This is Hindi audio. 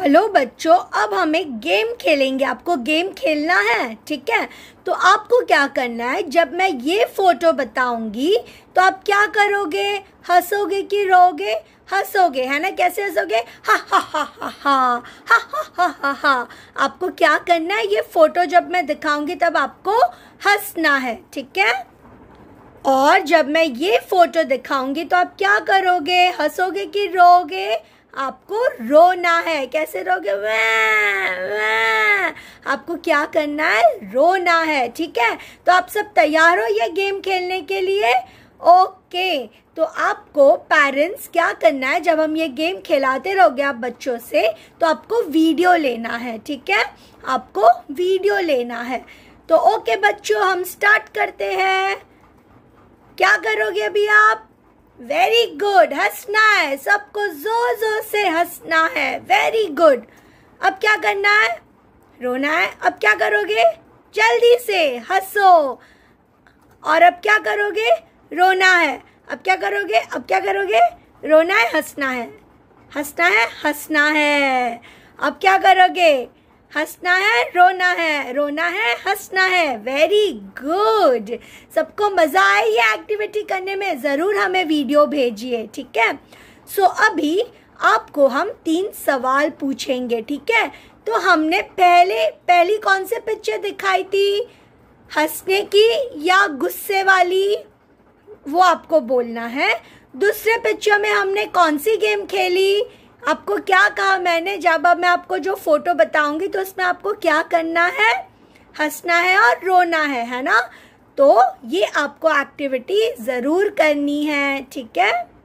हेलो बच्चों अब हम एक गेम खेलेंगे आपको गेम खेलना है ठीक है तो आपको क्या करना है जब मैं ये फोटो बताऊंगी तो आप क्या करोगे हंसोगे कि रोगे हंसोगे है ना कैसे हंसोगे हा हा हा हा हा हा हा हा आपको क्या करना है ये फोटो जब मैं दिखाऊंगी तब आपको हंसना है ठीक है और जब मैं ये फोटो दिखाऊंगी तो आप क्या करोगे हंसोगे कि रोगे आपको रोना है कैसे रोगे वै आपको क्या करना है रोना है ठीक है तो आप सब तैयार हो ये गेम खेलने के लिए ओके तो आपको पेरेंट्स क्या करना है जब हम ये गेम खिलाते रहोगे आप बच्चों से तो आपको वीडियो लेना है ठीक है आपको वीडियो लेना है तो ओके बच्चों हम स्टार्ट करते हैं क्या करोगे अभी आप वेरी गुड हंसना है सबको जोर जोर से हंसना है वेरी गुड अब क्या करना है रोना है अब क्या करोगे जल्दी से हंसो और अब क्या करोगे रोना है अब क्या करोगे अब क्या करोगे रोना है हंसना है हंसना है हंसना है अब क्या करोगे हंसना है रोना है रोना है हंसना है वेरी गुड सबको मज़ा आए ये एक्टिविटी करने में ज़रूर हमें वीडियो भेजिए ठीक है सो so, अभी आपको हम तीन सवाल पूछेंगे ठीक है तो हमने पहले पहली कौन से पिक्चर दिखाई थी हंसने की या गुस्से वाली वो आपको बोलना है दूसरे पिक्चर में हमने कौन सी गेम खेली आपको क्या कहा मैंने जब अब मैं आपको जो फोटो बताऊंगी तो उसमें आपको क्या करना है हंसना है और रोना है है ना तो ये आपको एक्टिविटी ज़रूर करनी है ठीक है